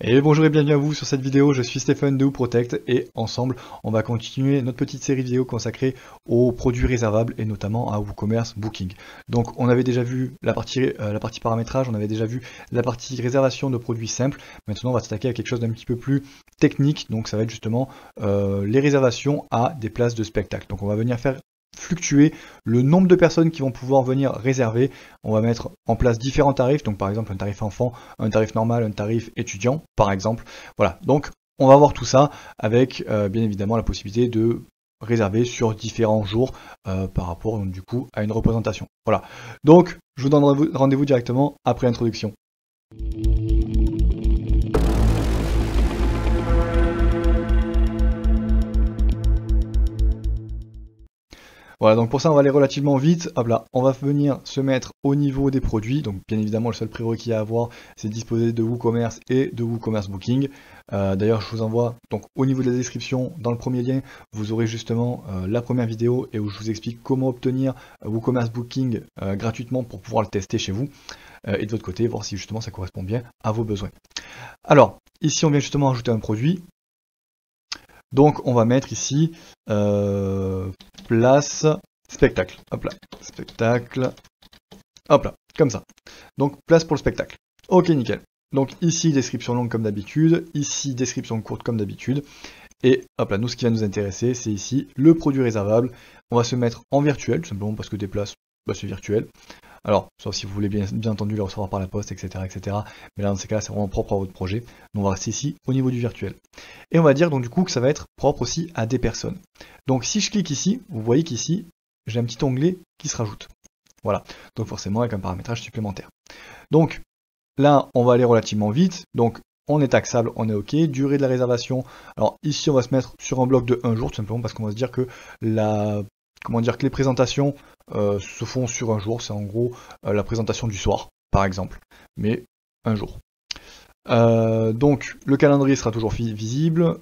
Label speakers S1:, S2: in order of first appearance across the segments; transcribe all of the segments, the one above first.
S1: Et bonjour et bienvenue à vous sur cette vidéo, je suis Stéphane de WooProtect Protect et ensemble on va continuer notre petite série vidéo consacrée aux produits réservables et notamment à WooCommerce Booking. Donc on avait déjà vu euh, la partie, paramétrage, on avait déjà vu la partie réservation de produits simples, maintenant on va s'attaquer à quelque chose d'un petit peu plus technique, donc ça va être justement euh, les réservations à des places de spectacle. Donc on va venir faire fluctuer le nombre de personnes qui vont pouvoir venir réserver. On va mettre en place différents tarifs, donc par exemple un tarif enfant, un tarif normal, un tarif étudiant, par exemple. Voilà, donc on va voir tout ça avec euh, bien évidemment la possibilité de réserver sur différents jours euh, par rapport donc, du coup à une représentation. Voilà. Donc je vous donne rendez-vous directement après l'introduction. Voilà, donc pour ça, on va aller relativement vite. Hop là, on va venir se mettre au niveau des produits. Donc, bien évidemment, le seul prérequis à avoir, c'est disposer de WooCommerce et de WooCommerce Booking. Euh, d'ailleurs, je vous envoie, donc au niveau de la description, dans le premier lien, vous aurez justement euh, la première vidéo et où je vous explique comment obtenir euh, WooCommerce Booking gratuitement pour pouvoir le tester chez vous. et de votre côté, voir si justement ça correspond bien à vos besoins. Alors, ici, on vient justement ajouter un produit. Donc on va mettre ici euh, place spectacle. Hop là, spectacle. Hop là, comme ça. Donc place pour le spectacle. Ok, nickel. Donc ici, description longue comme d'habitude, ici, description courte comme d'habitude. Et hop là, nous, ce qui va nous intéresser, c'est ici le produit réservable. On va se mettre en virtuel, tout simplement parce que des places, bah, c'est virtuel. Alors, sauf si vous voulez bien, entendu le recevoir par la poste, etc. etc. Mais là, dans ces cas-là, c'est vraiment propre à votre projet. Donc, on va rester ici au niveau du virtuel. Et on va dire donc du coup que ça va être propre aussi à des personnes. Donc, si je clique ici, vous voyez qu'ici, j'ai un petit onglet qui se rajoute. Voilà. Donc, forcément, avec un paramétrage supplémentaire. Donc, là, on va aller relativement vite. Donc, on est taxable, on est OK. Durée de la réservation. Alors ici, on va se mettre sur un bloc de 1 jour, tout simplement parce qu'on va se dire que la, comment dire, que les présentations euh, se font sur un jour. C'est en gros euh, la présentation du soir, par exemple, mais un jour. Euh, donc le calendrier sera toujours visible.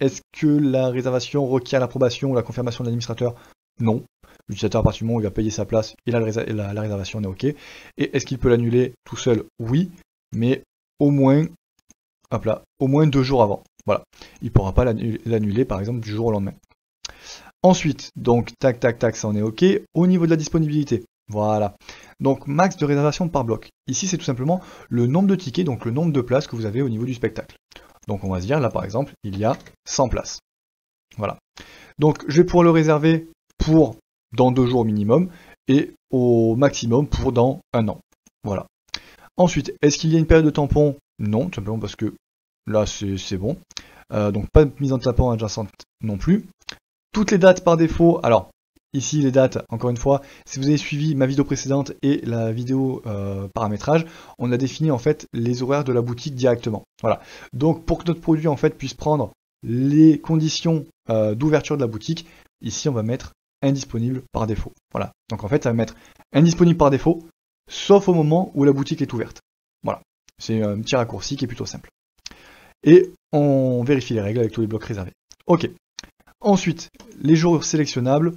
S1: Est-ce que la réservation requiert l'approbation ou la confirmation de l'administrateur Non. L'utilisateur, à partir du moment où il va payer sa place, et la, la, réservation, est OK. Et est-ce qu'il peut l'annuler tout seul Oui, mais au moins, là, au moins deux jours avant. Voilà. Il ne pourra pas l'annuler, par exemple, du jour au lendemain. Ensuite, donc tac tac tac, ça en est OK. Au niveau de la disponibilité, voilà. Donc max de réservation par bloc. Ici, c'est tout simplement le nombre de tickets, donc le nombre de places que vous avez au niveau du spectacle. Donc on va se dire, là par exemple, il y a 100 places. Voilà. Donc je vais pouvoir le réserver pour dans deux jours minimum et au maximum pour dans un an. Voilà. Ensuite, est-ce qu'il y a une période de tampon Non, tout simplement parce que là c'est bon. Euh, donc pas de mise en tampon adjacente non plus toutes les dates par défaut. Alors, ici les dates, encore une fois, si vous avez suivi ma vidéo précédente et la vidéo euh, paramétrage, on a défini en fait les horaires de la boutique directement. Voilà. Donc pour que notre produit en fait puisse prendre les conditions euh, d'ouverture de la boutique, ici on va mettre indisponible par défaut. Voilà. Donc en fait, ça va mettre indisponible par défaut, sauf au moment où la boutique est ouverte. Voilà. C'est un petit raccourci qui est plutôt simple. Et on vérifie les règles avec tous les blocs réservés. Ok, Ensuite, les jours sélectionnables,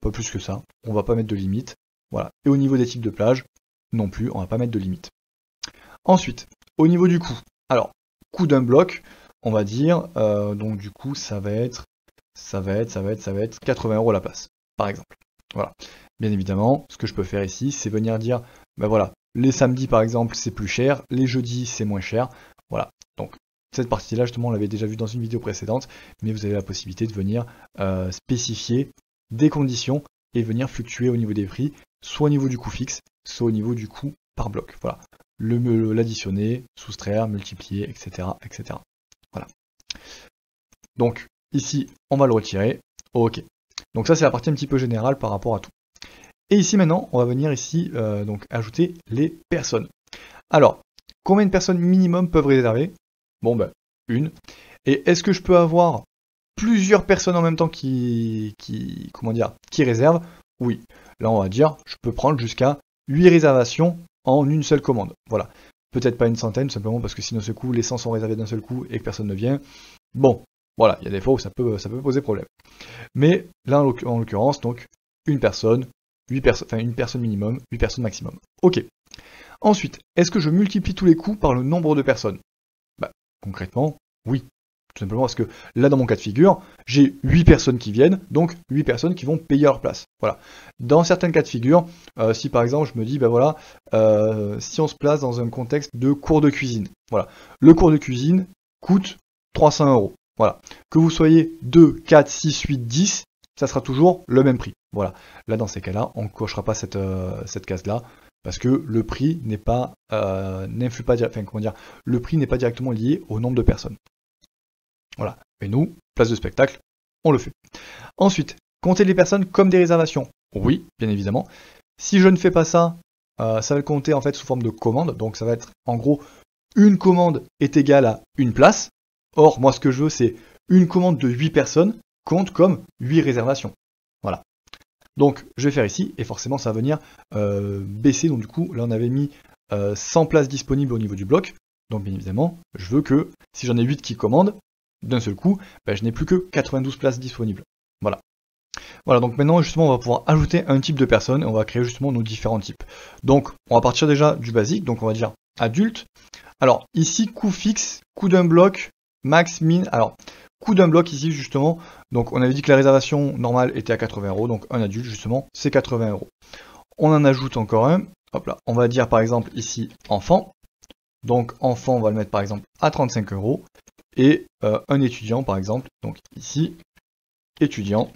S1: pas plus que ça, on va pas mettre de limite. Voilà. Et au niveau des types de plages, non plus, on va pas mettre de limite. Ensuite, au niveau du coût, alors, coût d'un bloc, on va dire, euh, donc du coup, ça va être, ça va être, ça va être, ça va être 80 euros la place, par exemple. Voilà. Bien évidemment, ce que je peux faire ici, c'est venir dire, ben voilà, les samedis par exemple, c'est plus cher, les jeudis, c'est moins cher. Voilà. Donc, cette partie-là, justement, on l'avait déjà vu dans une vidéo précédente, mais vous avez la possibilité de venir euh, spécifier des conditions et venir fluctuer au niveau des prix, soit au niveau du coût fixe, soit au niveau du coût par bloc. Voilà. L'additionner, soustraire, multiplier, etc. etc. Voilà. Donc, ici, on va le retirer. OK. Donc ça, c'est la partie un petit peu générale par rapport à tout. Et ici, maintenant, on va venir ici, euh, donc, ajouter les personnes. Alors, combien de personnes minimum peuvent réserver Bon ben, une. Et est-ce que je peux avoir plusieurs personnes en même temps qui, comment dire, qui réservent Oui. Là, on va dire, je peux prendre jusqu'à 8 réservations en une seule commande. Voilà. Peut-être pas une centaine, simplement parce que sinon, ce coup, les 100 sont réservés d'un seul coup et que personne ne vient. Bon, voilà, il y a des fois où ça peut, poser problème. Mais là, en l'occurrence, donc, une personne, 8 personnes, enfin, une personne minimum, 8 personnes maximum. Ok. Ensuite, est-ce que je multiplie tous les coups par le nombre de personnes Concrètement, oui. Tout simplement parce que là, dans mon cas de figure, j'ai 8 personnes qui viennent, donc 8 personnes qui vont payer leur place. Voilà. Dans certains cas de figure, euh, si par exemple je me dis, ben voilà, euh, si on se place dans un contexte de cours de cuisine, voilà. Le cours de cuisine coûte 300 euros. Voilà. Que vous soyez 2, 4, 6, 8, 10, ça sera toujours le même prix. Voilà. Là, dans ces cas-là, on ne cochera pas cette, euh, cette case-là. Parce que le prix n'est pas, euh, n'influe pas, enfin, comment dire, le prix n'est pas directement lié au nombre de personnes. Voilà. Et nous, place de spectacle, on le fait. Ensuite, compter les personnes comme des réservations. Oui, bien évidemment. Si je ne fais pas ça, euh, ça va compter en fait sous forme de commande. Donc ça va être en gros une commande est égale à une place. Or, moi ce que je veux, c'est une commande de 8 personnes compte comme 8 réservations. Voilà. Donc je vais faire ici, et forcément ça va venir euh, baisser, donc du coup là on avait mis 100 euh, places disponibles au niveau du bloc, donc bien évidemment je veux que si j'en ai 8 qui commandent, d'un seul coup, ben, je n'ai plus que 92 places disponibles. Voilà. Voilà, donc maintenant justement on va pouvoir ajouter un type de personne et on va créer justement nos différents types. Donc on va partir déjà du basique, donc on va dire adulte. Alors ici coût fixe, coût d'un bloc, max, min. Alors Coup d'un bloc ici justement, donc on avait dit que la réservation normale était à 80 euros, donc un adulte justement c'est 80 euros. On en ajoute encore un, hop là, on va dire par exemple ici enfant, donc enfant on va le mettre par exemple à 35 euros, et euh, un étudiant par exemple, donc ici étudiant,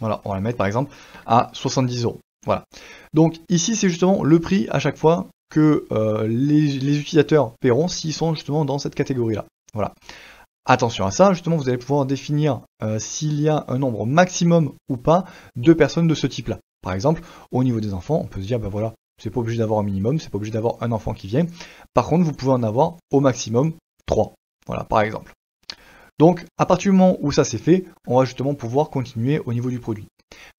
S1: voilà, on va le mettre par exemple à 70 euros. Voilà. Donc ici c'est justement le prix à chaque fois que euh, les, les utilisateurs paieront s'ils sont justement dans cette catégorie là. Voilà. Attention à ça, justement, vous allez pouvoir définir euh, s'il y a un nombre maximum ou pas de personnes de ce type-là. Par exemple, au niveau des enfants, on peut se dire, ben voilà, c'est pas obligé d'avoir un minimum, c'est pas obligé d'avoir un enfant qui vient. Par contre, vous pouvez en avoir au maximum trois, Voilà, par exemple. Donc, à partir du moment où ça c'est fait, on va justement pouvoir continuer au niveau du produit.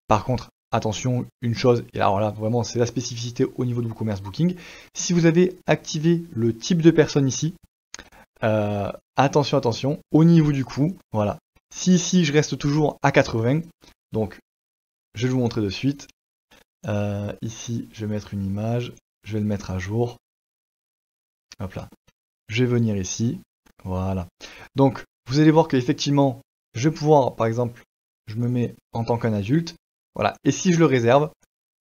S1: Par contre, attention, une chose, et alors là vraiment c'est la spécificité au niveau de WooCommerce Booking, si vous avez activé le type de personne ici, euh, attention, attention, au niveau du coût, voilà. Si ici je reste toujours à 80, donc je vais vous montrer de suite. Euh, ici, je vais mettre une image, je vais le mettre à jour. Hop là. Je vais venir ici. Voilà. Donc, vous allez voir qu'effectivement, je vais pouvoir, par exemple, je me mets en tant qu'un adulte. Voilà. Et si je le réserve,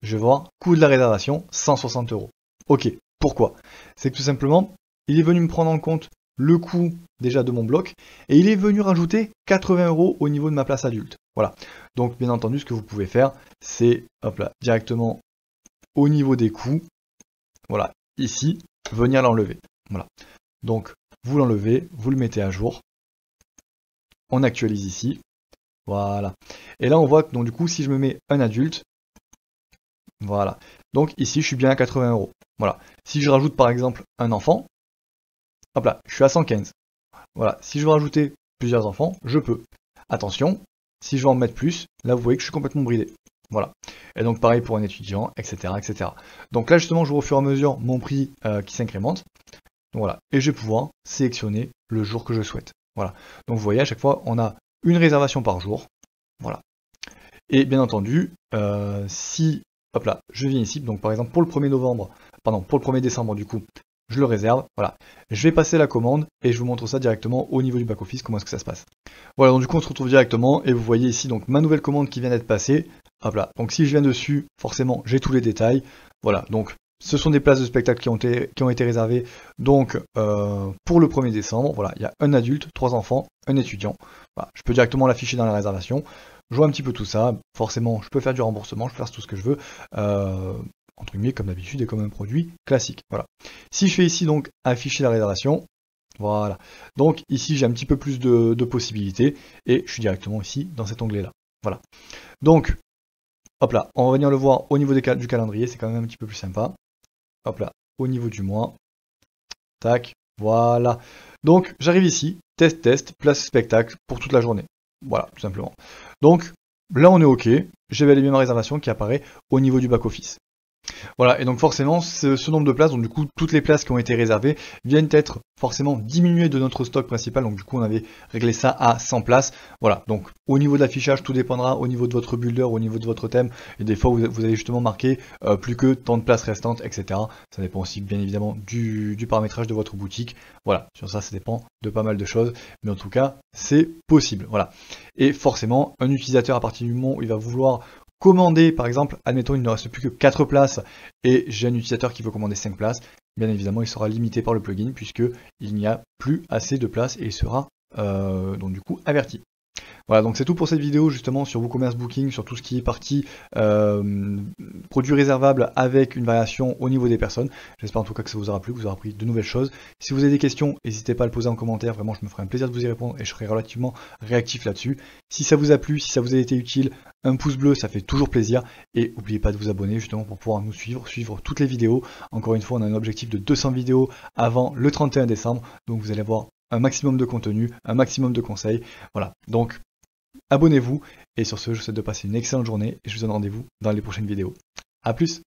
S1: je vais voir coût de la réservation, 160 euros. Ok. Pourquoi C'est que tout simplement, il est venu me prendre en compte le coût déjà de mon bloc, et il est venu rajouter 80 euros au niveau de ma place adulte. Voilà. Donc bien entendu, ce que vous pouvez faire, c'est hop là, directement au niveau des coûts, voilà, ici, venir l'enlever. Voilà. Donc vous l'enlevez, vous le mettez à jour, on actualise ici, voilà. Et là on voit que donc du coup si je me mets un adulte, voilà. Donc ici je suis bien à 80 euros. Voilà. Si je rajoute par exemple un enfant, Hop là, je suis à 115. Voilà, si je veux rajouter plusieurs enfants, je peux. Attention, si je veux en mettre plus, là vous voyez que je suis complètement bridé. Voilà. Et donc pareil pour un étudiant, etc. etc. Donc là justement, je vois au fur et à mesure mon prix euh, qui s'incrémente. voilà. Et je vais pouvoir sélectionner le jour que je souhaite. Voilà. Donc vous voyez, à chaque fois, on a une réservation par jour. Voilà. Et bien entendu, euh, si, hop là, je viens ici, donc par exemple pour le 1er novembre, pardon, pour le 1er décembre du coup, je le réserve, voilà. Je vais passer la commande et je vous montre ça directement au niveau du back-office, comment est-ce que ça se passe. Voilà, donc du coup on se retrouve directement et vous voyez ici donc ma nouvelle commande qui vient d'être passée. Hop là, donc si je viens dessus, forcément j'ai tous les détails. Voilà, donc ce sont des places de spectacle qui ont, été, qui ont été réservées donc euh, pour le 1er décembre. Voilà, il y a un adulte, trois enfants, un étudiant. je peux directement l'afficher dans la réservation. Je vois un petit peu tout ça. Forcément, je peux faire du remboursement, je peux faire tout ce que je veux. Euh, entre guillemets, comme d'habitude et comme un produit classique. Voilà. Si je fais ici donc afficher la réservation, voilà. Donc ici j'ai un petit peu plus de, possibilités et je suis directement ici dans cet onglet là. Voilà. Donc, hop là, on va venir le voir au niveau du calendrier, c'est quand même un petit peu plus sympa. Hop là, au niveau du mois. Tac, voilà. Donc j'arrive ici, test test, place spectacle pour toute la journée. Voilà, tout simplement. Donc là on est OK, j'ai bel et bien ma réservation qui apparaît au niveau du back-office. Voilà, et donc forcément, ce, nombre de places, donc du coup, toutes les places qui ont été réservées viennent être forcément diminuées de notre stock principal. Donc du coup, on avait réglé ça à 100 places. Voilà, donc au niveau de l'affichage, tout dépendra au niveau de votre builder, au niveau de votre thème. Et des fois, vous, vous avez justement marqué euh, plus que tant de places restantes, etc. Ça dépend aussi, bien évidemment, du, du paramétrage de votre boutique. Voilà, sur ça, ça dépend de pas mal de choses. Mais en tout cas, c'est possible. Voilà. Et forcément, un utilisateur, à partir du moment où il va vouloir commander, par exemple, admettons il ne reste plus que 4 places et j'ai un utilisateur qui veut commander 5 places, bien évidemment il sera limité par le plugin puisque il n'y a plus assez de places et il sera euh, donc du coup averti. Voilà, donc c'est tout pour cette vidéo justement sur WooCommerce Booking, sur tout ce qui est partie euh, produits réservables avec une variation au niveau des personnes. J'espère en tout cas que ça vous aura plu, que vous aurez appris de nouvelles choses. Si vous avez des questions, n'hésitez pas à le poser en commentaire, vraiment je me ferai un plaisir de vous y répondre et je serai relativement réactif là-dessus. Si ça vous a plu, si ça vous a été utile, un pouce bleu, ça fait toujours plaisir. Et n'oubliez pas de vous abonner justement pour pouvoir nous suivre, suivre toutes les vidéos. Encore une fois, on a un objectif de 200 vidéos avant le 31 décembre. Donc vous allez avoir un maximum de contenu, un maximum de conseils. Voilà. Donc abonnez-vous. Et sur ce, je vous souhaite de passer une excellente journée et je vous donne rendez-vous dans les prochaines vidéos. A plus